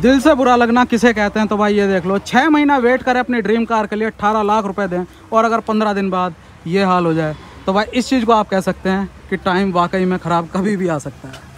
दिल से बुरा लगना किसे कहते हैं तो भाई ये देख लो छः महीना वेट करें अपनी ड्रीम कार के लिए अट्ठारह लाख रुपए दें और अगर पंद्रह दिन बाद ये हाल हो जाए तो भाई इस चीज़ को आप कह सकते हैं कि टाइम वाकई में ख़राब कभी भी आ सकता है